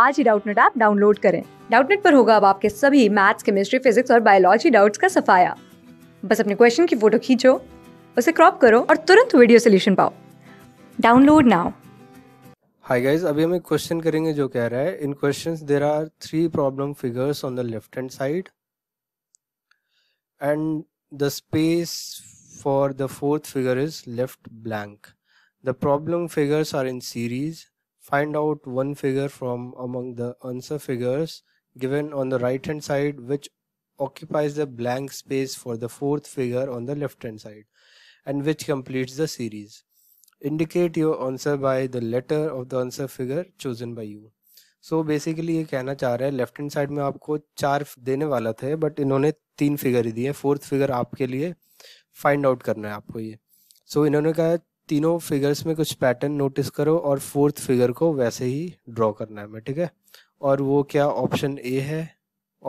आज ही Doubtnut app download करें डाउटनेट पर होगा अब आपके सभी मैथ्स केमिस्ट्री फिजिक्स और बायोलॉजी डाउट्स का सफाया बस अपने क्वेश्चन की फोटो खींचो उसे क्रॉप करो और तुरंत वीडियो सोल्यूशन पाओ डाउनलोड नाउ हाय गाइस अभी हम एक क्वेश्चन करेंगे जो कह रहा है in questions there are three problem figures on the left hand side and the space for the fourth figure is left blank the problem figures are in series Find out one figure from among the answer figures given on the right hand side which occupies the blank space for the fourth figure on the left hand side and which completes the series. Indicate your answer by the letter of the answer figure chosen by you. So so basically ये कहना चाह रहा है left hand side में आपको चार देने वाला थे बट इन्होंने तीन फिगर ही दिए फोर्थ फिगर आपके लिए फाइंड आउट करना है आपको ये सो so, इन्होंने कहा तीनों फिगर्स में कुछ पैटर्न नोटिस करो और फोर्थ फिगर को वैसे ही ड्रॉ करना है हमें ठीक है और वो क्या ऑप्शन ए है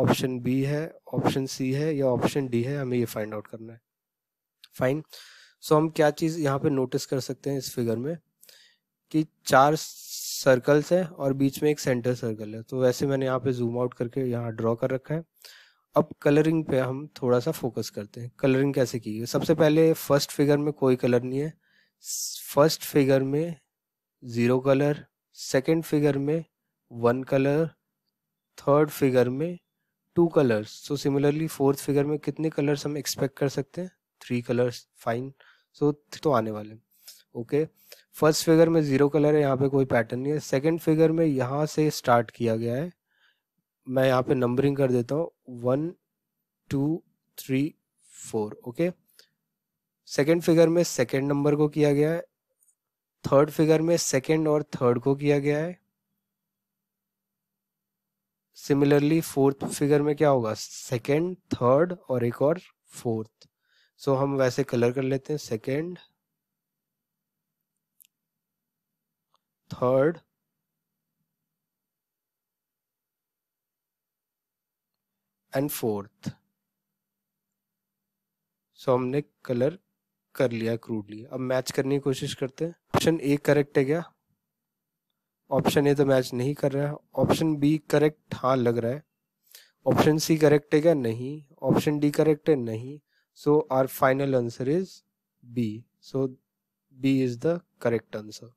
ऑप्शन बी है ऑप्शन सी है या ऑप्शन डी है हमें ये फाइंड आउट करना है फाइन सो हम क्या चीज़ यहाँ पे नोटिस कर सकते हैं इस फिगर में कि चार सर्कल्स हैं और बीच में एक सेंटर सर्कल है तो वैसे मैंने यहाँ पे जूम आउट करके यहाँ ड्रॉ कर रखा है अब कलरिंग पे हम थोड़ा सा फोकस करते हैं कलरिंग कैसे की सबसे पहले फर्स्ट फिगर में कोई कलर नहीं है फर्स्ट फिगर में ज़ीरो कलर सेकंड फिगर में वन कलर थर्ड फिगर में two colours so similarly fourth figure में कितने कलर्स हम एक्सपेक्ट कर सकते हैं थ्री कलर्स फाइन सो तो आने वाले ओके फर्स्ट फिगर में ज़ीरो कलर है यहाँ पे कोई पैटर्न नहीं है सेकंड फिगर में यहाँ से स्टार्ट किया गया है मैं यहाँ पे नंबरिंग कर देता हूँ one two three four okay second figure में सेकेंड नंबर को किया गया है थर्ड फिगर में सेकेंड और थर्ड को किया गया है सिमिलरली फोर्थ फिगर में क्या होगा सेकेंड थर्ड और एक और फोर्थ सो so, हम वैसे कलर कर लेते हैं second third and fourth so हमने कलर कर लिया क्रूडली अब मैच करने की कोशिश करते हैं ऑप्शन ए करेक्ट है क्या ऑप्शन ए तो मैच नहीं कर रहा है ऑप्शन बी करेक्ट हाँ लग रहा है ऑप्शन सी करेक्ट है क्या नहीं ऑप्शन डी करेक्ट है नहीं so our final answer is B so B is the correct answer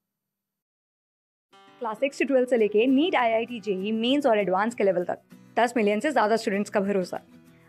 class six से ट्वेल्थ से लेके NEET I I T JEE mains और एडवांस के लेवल तक दस मिलियन से ज्यादा स्टूडेंट्स का भरोसा